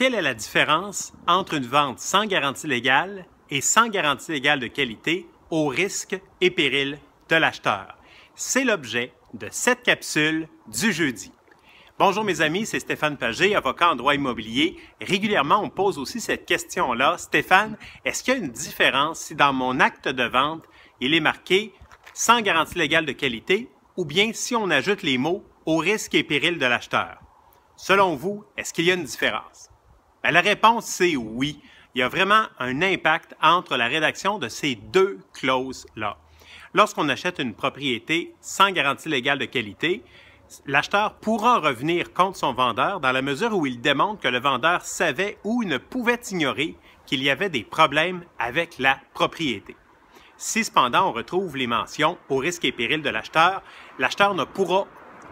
quelle est la différence entre une vente sans garantie légale et sans garantie légale de qualité au risque et péril de l'acheteur? C'est l'objet de cette capsule du jeudi. Bonjour mes amis, c'est Stéphane Pagé, avocat en droit immobilier. Régulièrement, on pose aussi cette question-là. Stéphane, est-ce qu'il y a une différence si dans mon acte de vente, il est marqué sans garantie légale de qualité ou bien si on ajoute les mots au risque et péril de l'acheteur? Selon vous, est-ce qu'il y a une différence? Ben, la réponse, c'est oui. Il y a vraiment un impact entre la rédaction de ces deux clauses-là. Lorsqu'on achète une propriété sans garantie légale de qualité, l'acheteur pourra revenir contre son vendeur dans la mesure où il démontre que le vendeur savait ou ne pouvait ignorer qu'il y avait des problèmes avec la propriété. Si cependant on retrouve les mentions au risque et péril de l'acheteur, l'acheteur ne pourra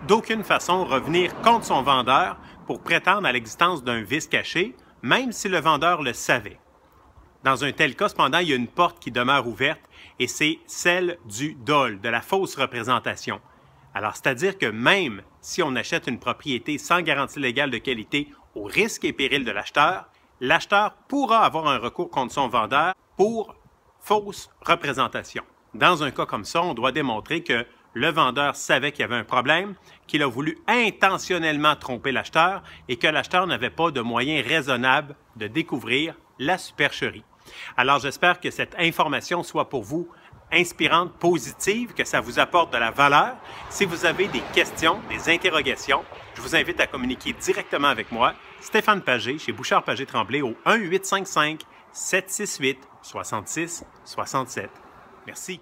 d'aucune façon revenir contre son vendeur pour prétendre à l'existence d'un vice caché même si le vendeur le savait. Dans un tel cas, cependant, il y a une porte qui demeure ouverte et c'est celle du dol, de la fausse représentation. Alors, c'est-à-dire que même si on achète une propriété sans garantie légale de qualité au risque et péril de l'acheteur, l'acheteur pourra avoir un recours contre son vendeur pour fausse représentation. Dans un cas comme ça, on doit démontrer que le vendeur savait qu'il y avait un problème, qu'il a voulu intentionnellement tromper l'acheteur et que l'acheteur n'avait pas de moyens raisonnables de découvrir la supercherie. Alors j'espère que cette information soit pour vous inspirante, positive, que ça vous apporte de la valeur. Si vous avez des questions, des interrogations, je vous invite à communiquer directement avec moi, Stéphane Pagé, chez Bouchard Pagé Tremblay, au 1 855 768 66 67. Merci.